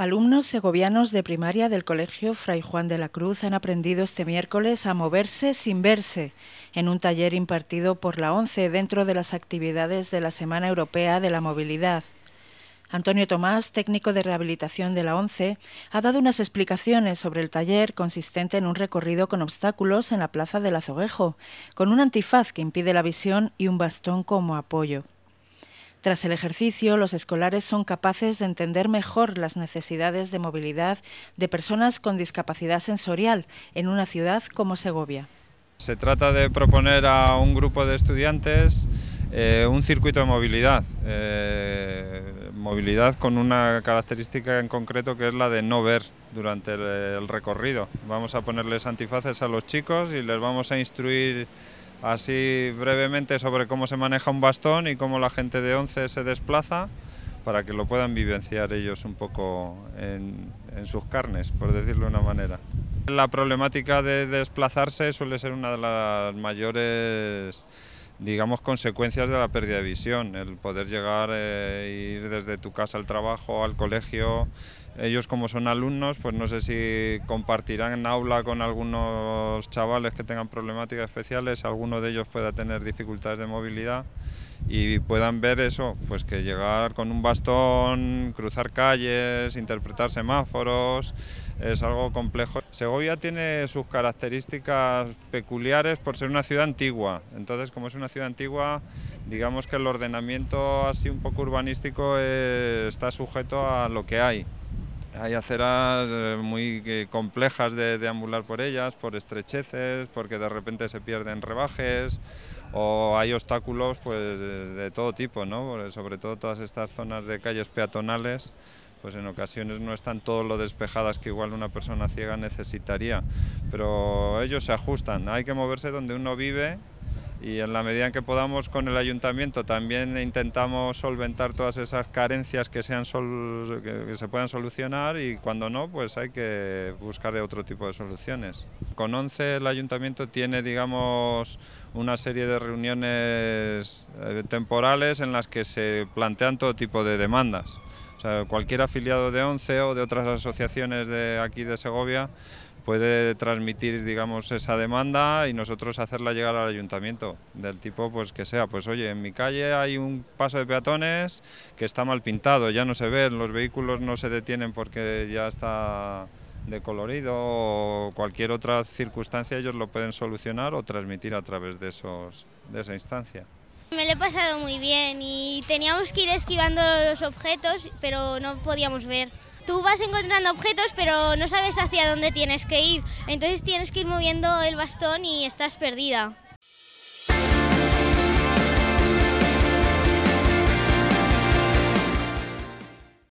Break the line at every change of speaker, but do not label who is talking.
Alumnos segovianos de primaria del Colegio Fray Juan de la Cruz han aprendido este miércoles a moverse sin verse en un taller impartido por la ONCE dentro de las actividades de la Semana Europea de la Movilidad. Antonio Tomás, técnico de rehabilitación de la ONCE, ha dado unas explicaciones sobre el taller consistente en un recorrido con obstáculos en la plaza del Azoguejo, con un antifaz que impide la visión y un bastón como apoyo. Tras el ejercicio, los escolares son capaces de entender mejor las necesidades de movilidad de personas con discapacidad sensorial en una ciudad como Segovia.
Se trata de proponer a un grupo de estudiantes eh, un circuito de movilidad, eh, movilidad con una característica en concreto que es la de no ver durante el, el recorrido. Vamos a ponerles antifaces a los chicos y les vamos a instruir Así brevemente sobre cómo se maneja un bastón y cómo la gente de once se desplaza para que lo puedan vivenciar ellos un poco en, sus carnes, por decirlo de una manera. La problemática de desplazarse suele ser una de las mayores digamos, consecuencias de la pérdida de visión, el poder llegar e ir desde tu casa al trabajo, al colegio, ellos como son alumnos, pues no sé si compartirán en aula con algunos chavales que tengan problemáticas especiales, alguno de ellos pueda tener dificultades de movilidad y puedan ver eso, pues que llegar con un bastón, cruzar calles, interpretar semáforos, es algo complejo. Segovia tiene sus características peculiares por ser una ciudad antigua, entonces como es una ciudad antigua, digamos que el ordenamiento así un poco urbanístico eh, está sujeto a lo que hay. Hay aceras eh, muy eh, complejas de, ambular por ellas, por estrecheces, porque de repente se pierden rebajes o hay obstáculos pues, de todo tipo, ¿no? sobre todo todas estas zonas de calles peatonales pues en ocasiones no están todo lo despejadas que igual una persona ciega necesitaría, pero ellos se ajustan, hay que moverse donde uno vive y en la medida en que podamos con el ayuntamiento también intentamos solventar todas esas carencias que, sean que se puedan solucionar y cuando no, pues hay que buscar otro tipo de soluciones. Con 11 el ayuntamiento tiene, digamos, una serie de reuniones eh, temporales en las que se plantean todo tipo de demandas. O sea, cualquier afiliado de ONCE o de otras asociaciones de aquí de Segovia puede transmitir, digamos, esa demanda y nosotros hacerla llegar al ayuntamiento, del tipo pues que sea, pues oye, en mi calle hay un paso de peatones que está mal pintado, ya no se ve, los vehículos no se detienen porque ya está decolorido o cualquier otra circunstancia ellos lo pueden solucionar o transmitir a través de esos de esa instancia.
Me lo he pasado muy bien y teníamos que ir esquivando los objetos, pero no podíamos ver tú vas encontrando objetos pero no sabes hacia dónde tienes que ir. Entonces tienes que ir moviendo el bastón y estás perdida.